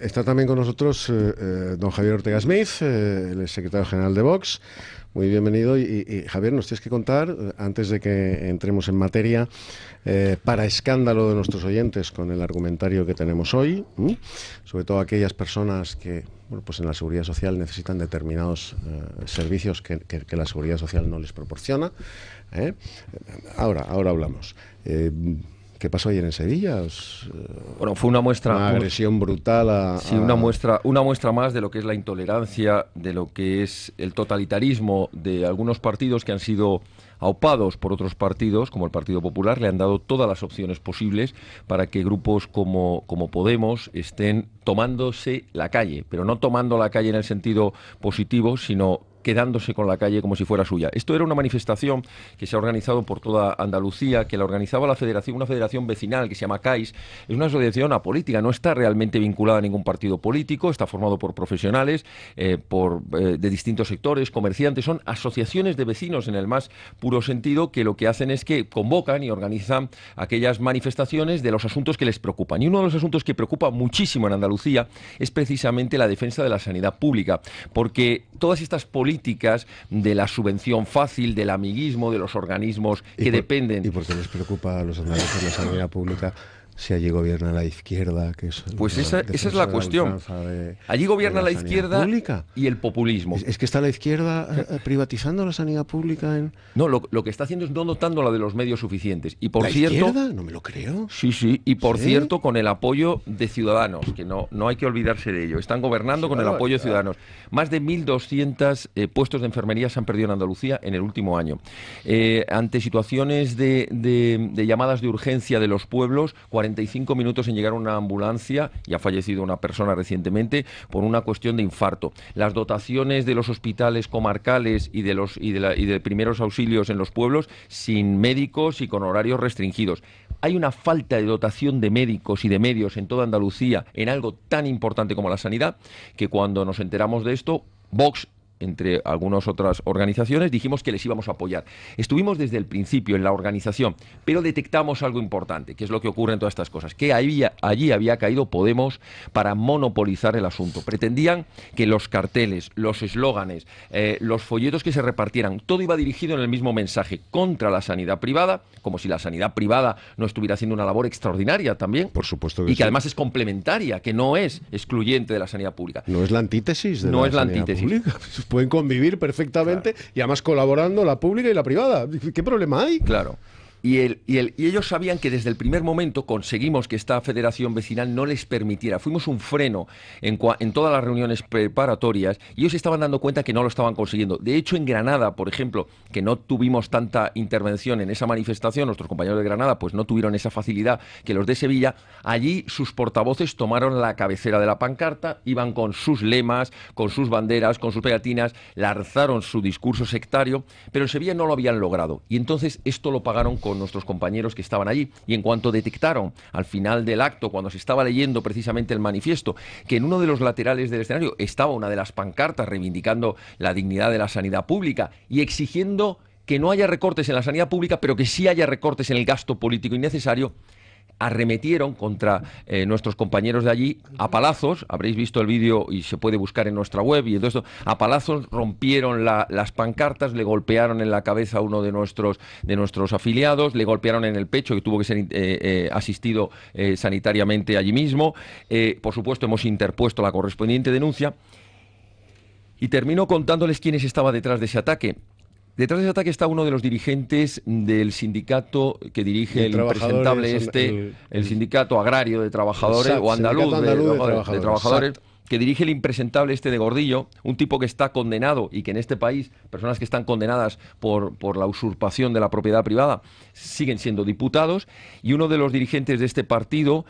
Está también con nosotros eh, eh, don Javier Ortega Smith, eh, el secretario general de Vox. Muy bienvenido. Y, Javier, nos tienes que contar, antes de que entremos en materia, para escándalo de nuestros oyentes con el argumentario que tenemos hoy, sobre todo aquellas personas que bueno, pues en la seguridad social necesitan determinados servicios que, que, la seguridad social no les proporciona. Ahora, ahora hablamos. ¿Qué pasó ayer en Sevilla. Eh, bueno, fue una muestra. Una agresión brutal a. Sí, Una, muestra, una muestra más de lo que es la intolerancia, de lo que es el totalitarismo de algunos partidos que han sido aupados por otros partidos, como el Partido Popular, le han dado todas las opciones posibles para que grupos como, como Podemos estén tomándose la calle, pero no tomando la calle en el sentido positivo, sino quedándose con la calle como si fuera suya. Esto era una manifestación que se ha organizado por toda Andalucía, que la organizaba la federación, una federación vecinal que se llama CAIS. Es una asociación apolítica, no está realmente vinculada a ningún partido político, está formado por profesionales eh, por, eh, de distintos sectores, comerciantes, son asociaciones de vecinos en el más puro sentido que lo que hacen es que convocan y organizan aquellas manifestaciones de los asuntos que les preocupan. Y uno de los asuntos que preocupa muchísimo en Andalucía es precisamente la defensa de la sanidad pública, porque todas estas políticas de la subvención fácil, del amiguismo, de los organismos que dependen. ¿Y porque les preocupa a los andaluces la sanidad pública? si allí gobierna la izquierda, que es pues esa, esa es la cuestión. allí gobierna la, izquierda y el populismo. Es, que está la izquierda eh, eh, privatizando la sanidad pública en... No, lo, que está haciendo es no dotando la de los medios suficientes. Y por cierto, izquierda? No me lo creo. Sí, sí. Y por cierto, con el apoyo de Ciudadanos, que no, no hay que olvidarse de ello. Están gobernando con el apoyo de Ciudadanos. Más de 1.200 eh, puestos de enfermería se han perdido en Andalucía en el último año. ante situaciones de, llamadas de urgencia de los pueblos, 45 minutos en llegar a una ambulancia y ha fallecido una persona recientemente por una cuestión de infarto. Las dotaciones de los hospitales comarcales y de los y de, y de primeros auxilios en los pueblos sin médicos y con horarios restringidos. Hay una falta de dotación de médicos y de medios en toda Andalucía en algo tan importante como la sanidad que cuando nos enteramos de esto Vox entre algunas otras organizaciones, dijimos que les íbamos a apoyar. Estuvimos desde el principio en la organización, pero detectamos algo importante, que es lo que ocurre en todas estas cosas, que allí había caído Podemos para monopolizar el asunto. Pretendían que los carteles, los eslóganes, eh, los folletos que se repartieran, todo iba dirigido en el mismo mensaje, contra la sanidad privada, como si la sanidad privada no estuviera haciendo una labor extraordinaria también. Por supuesto Y que además es complementaria, que no es excluyente de la sanidad pública. No es la antítesis de no la es la sanidad antítesis. pública. Pues pueden convivir perfectamente y además colaborando la pública y la privada. ¿Qué problema hay? Claro. Y, ellos sabían que desde el primer momento conseguimos que esta federación vecinal no les permitiera. Fuimos un freno en, en todas las reuniones preparatorias y ellos estaban dando cuenta que no lo estaban consiguiendo. De hecho, en Granada, por ejemplo, que no tuvimos tanta intervención en esa manifestación, nuestros compañeros de Granada pues no tuvieron esa facilidad que los de Sevilla, allí sus portavoces tomaron la cabecera de la pancarta, iban con sus lemas, con sus banderas, con sus pegatinas, lanzaron su discurso sectario, pero en Sevilla no lo habían logrado. Y entonces esto lo pagaron con nuestros compañeros que estaban allí. Y en cuanto detectaron al final del acto, cuando se estaba leyendo precisamente el manifiesto, que en uno de los laterales del escenario estaba una de las pancartas reivindicando la dignidad de la sanidad pública y exigiendo que no haya recortes en la sanidad pública, pero que sí haya recortes en el gasto político innecesario, arremetieron contra eh, nuestros compañeros de allí a palazos, habréis visto el vídeo y se puede buscar en nuestra web y todo esto, a palazos rompieron las pancartas, le golpearon en la cabeza a uno de nuestros, de nuestros afiliados, le golpearon en el pecho que tuvo que ser eh, eh, asistido sanitariamente allí mismo, por supuesto hemos interpuesto la correspondiente denuncia y termino contándoles quiénes estaba detrás de ese ataque. Detrás de ese ataque está uno de los dirigentes del sindicato que dirige el impresentable este, el, sindicato agrario de trabajadores o andaluz, de, trabajadores, que dirige el impresentable este de Gordillo, un tipo que está condenado y que en este país personas que están condenadas por, por la usurpación de la propiedad privada siguen siendo diputados y uno de los dirigentes de este partido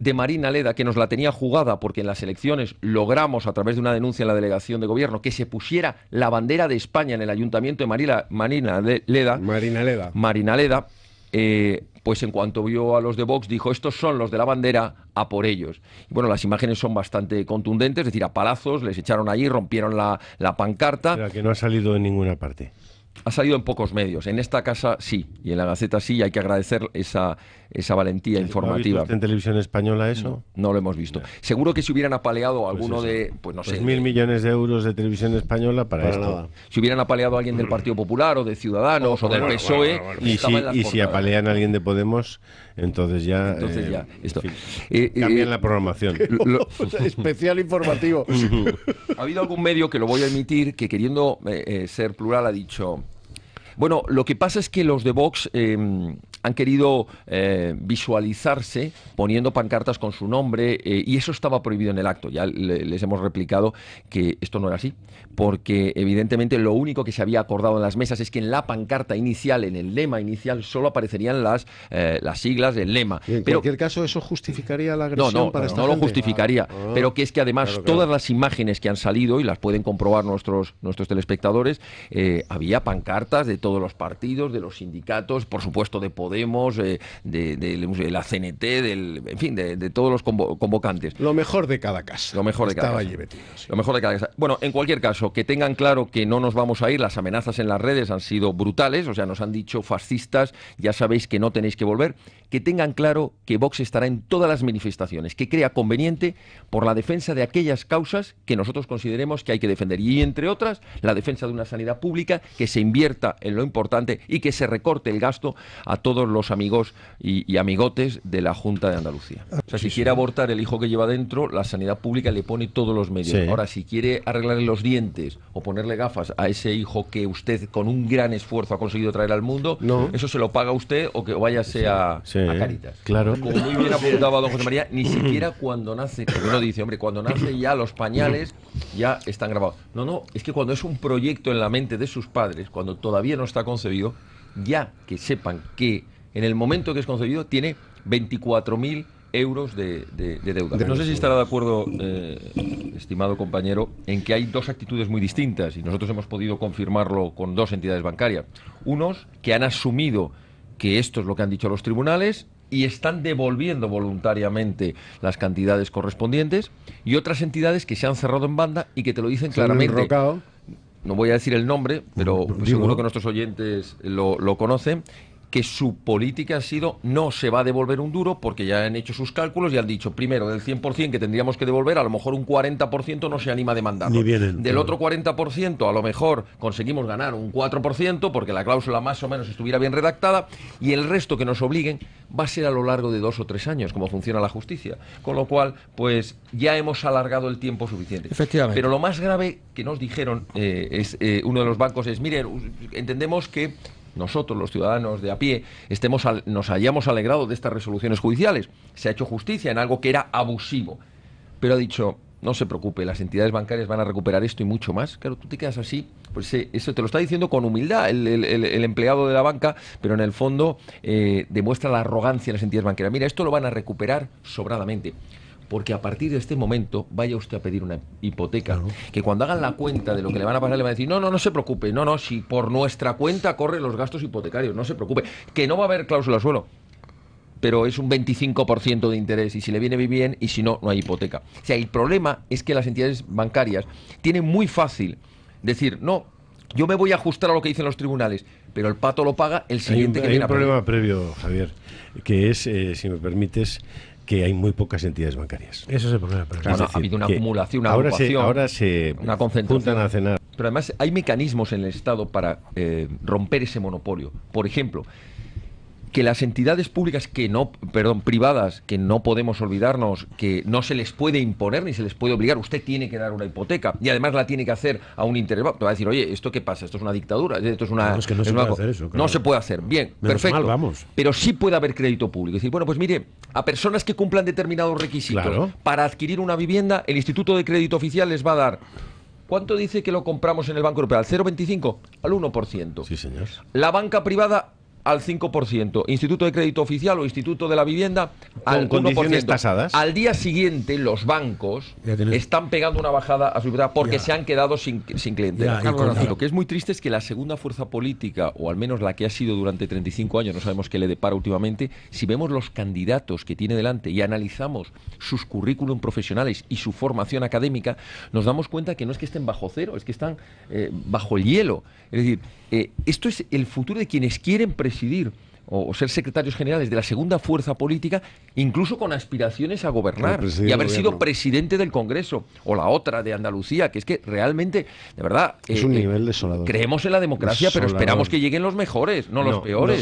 de Marina Leda, que nos la tenía jugada porque en las elecciones logramos, a través de una denuncia en la delegación de gobierno, que se pusiera la bandera de España en el ayuntamiento de Marina Leda. Marina Leda. Marina Leda. Eh, pues en cuanto vio a los de Vox dijo, estos son los de la bandera, a por ellos. Y bueno, las imágenes son bastante contundentes, es decir, a palazos, les echaron allí, rompieron la, la pancarta. La que no ha salido en ninguna parte ha salido en pocos medios. En esta casa sí, y en la Gaceta sí, y hay que agradecer esa, esa valentía ¿No informativa. Visto en televisión española eso? No, lo hemos visto. Seguro que si hubieran apaleado a pues alguno de. Pues no pues sé. mil millones de euros de televisión española para, esto. Si hubieran apaleado a alguien del Partido Popular o de Ciudadanos o, del PSOE. y si apalean a alguien de Podemos entonces ya. Eh, la programación. especial informativo. ha habido algún medio que lo voy a emitir que queriendo eh, eh, ser plural ha dicho bueno, lo que pasa es que los de Vox em, han querido eh, visualizarse poniendo pancartas con su nombre eh, y eso estaba prohibido en el acto. Ya les hemos replicado que esto no era así, porque evidentemente lo único que se había acordado en las mesas es que en la pancarta inicial, en el lema inicial, solo aparecerían las, eh, las siglas del lema. Pero en cualquier caso, eso justificaría la agresión no, no, no, no lo justificaría, ah, ah. pero que es que además todas las imágenes que han salido y las pueden comprobar nuestros, nuestros telespectadores, había pancartas de todo de los partidos, de los sindicatos, por supuesto de Podemos, eh, de, eh, la CNT, del, en fin, de, todos los convocantes. Lo mejor de cada casa. Lo mejor de cada Estaba Lo mejor de cada Bueno, en cualquier caso, que tengan claro que no nos vamos a ir, las amenazas en las redes han sido brutales, o sea, nos han dicho fascistas, ya sabéis que no tenéis que volver, que tengan claro que Vox estará en todas las manifestaciones, que crea conveniente por la defensa de aquellas causas que nosotros consideremos que hay que defender, y entre otras, la defensa de una sanidad pública que se invierta en los importante, y que se recorte el gasto a todos los amigos y, amigotes de la Junta de Andalucía. O sea, si quiere abortar el hijo que lleva dentro, la sanidad pública le pone todos los medios. Ahora, si quiere arreglarle los dientes o ponerle gafas a ese hijo que usted con un gran esfuerzo ha conseguido traer al mundo, eso se lo paga usted o que váyase A, Caritas. Claro. Como muy bien apuntaba don José María, ni siquiera cuando nace, que uno dice, hombre, cuando nace ya los pañales ya están grabados. No, no, es que cuando es un proyecto en la mente de sus padres, cuando todavía no está concebido, ya que sepan que en el momento que es concebido tiene 24.000 euros de, deuda. No sé si estará de acuerdo, eh, estimado compañero, en que hay dos actitudes muy distintas y nosotros hemos podido confirmarlo con dos entidades bancarias. Unos que han asumido que esto es lo que han dicho los tribunales y están devolviendo voluntariamente las cantidades correspondientes y otras entidades que se han cerrado en banda y que te lo dicen claramente no voy a decir el nombre, pero seguro que nuestros oyentes lo, conocen, que su política ha sido no se va a devolver un duro porque ya han hecho sus cálculos y han dicho, primero, del 100% que tendríamos que devolver, a lo mejor un 40% no se anima a demandarlo. del otro 40% a lo mejor conseguimos ganar un 4% porque la cláusula más o menos estuviera bien redactada y el resto que nos obliguen va a ser a lo largo de dos o tres años, como funciona la justicia. Con lo cual, pues ya hemos alargado el tiempo suficiente. Efectivamente. Pero lo más grave que nos dijeron eh, es eh, uno de los bancos es, miren, entendemos que nosotros, los ciudadanos de a pie, estemos nos hayamos alegrado de estas resoluciones judiciales. Se ha hecho justicia en algo que era abusivo. Pero ha dicho, no se preocupe, las entidades bancarias van a recuperar esto y mucho más. Claro, tú te quedas así, pues eh, eso te lo está diciendo con humildad el, empleado de la banca, pero en el fondo eh, demuestra la arrogancia de las entidades bancarias. Mira, esto lo van a recuperar sobradamente porque a partir de este momento vaya usted a pedir una hipoteca. Que cuando hagan la cuenta de lo que le van a pasar, le van a decir, no, no, no se preocupe, no, no, si por nuestra cuenta corren los gastos hipotecarios, no se preocupe, que no va a haber cláusula suelo pero es un 25% de interés y si le viene bien y si no, no hay hipoteca. O sea, el problema es que las entidades bancarias tienen muy fácil decir, no, yo me voy a ajustar a lo que dicen los tribunales, pero el pato lo paga el siguiente que viene. Hay un problema previo, Javier, que es, eh, si me permites, que hay muy pocas entidades bancarias. Eso es el problema. Pero ha habido una acumulación, una ahora una concentración. Pero además hay mecanismos en el Estado para eh, romper ese monopolio. Por ejemplo, que las entidades públicas que no, perdón, privadas, que no podemos olvidarnos, que no se les puede imponer ni se les puede obligar, usted tiene que dar una hipoteca y además la tiene que hacer a un interés va a decir, oye, ¿esto qué pasa? ¿Esto es una dictadura? ¿Esto es una.? no, se puede hacer eso, no se puede hacer. Bien, perfecto. vamos. Pero sí puede haber crédito público. Es decir, bueno, pues mire, a personas que cumplan determinados requisitos para adquirir una vivienda, el Instituto de Crédito Oficial les va a dar ¿Cuánto dice que lo compramos en el Banco Europeo? ¿Al 0,25? Al 1%. Sí, señor. La banca privada al 5%, Instituto de Crédito Oficial o Instituto de la Vivienda al condiciones tasadas. Al día siguiente los bancos están pegando una bajada a su porque se han quedado sin, sin lo que es muy triste es que la segunda fuerza política, o al menos la que ha sido durante 35 años, no sabemos qué le depara últimamente, si vemos los candidatos que tiene delante y analizamos sus currículum profesionales y su formación académica, nos damos cuenta que no es que estén bajo cero, es que están eh, bajo el hielo. Es decir, eh, esto es el futuro de quienes quieren o, ser secretarios generales de la segunda fuerza política, incluso con aspiraciones a gobernar pues, y haber sido presidente del Congreso o la otra de Andalucía, que es que realmente, de verdad, es eh, un eh, nivel desolador. Creemos en la democracia, pero esperamos que lleguen los mejores, no, los peores.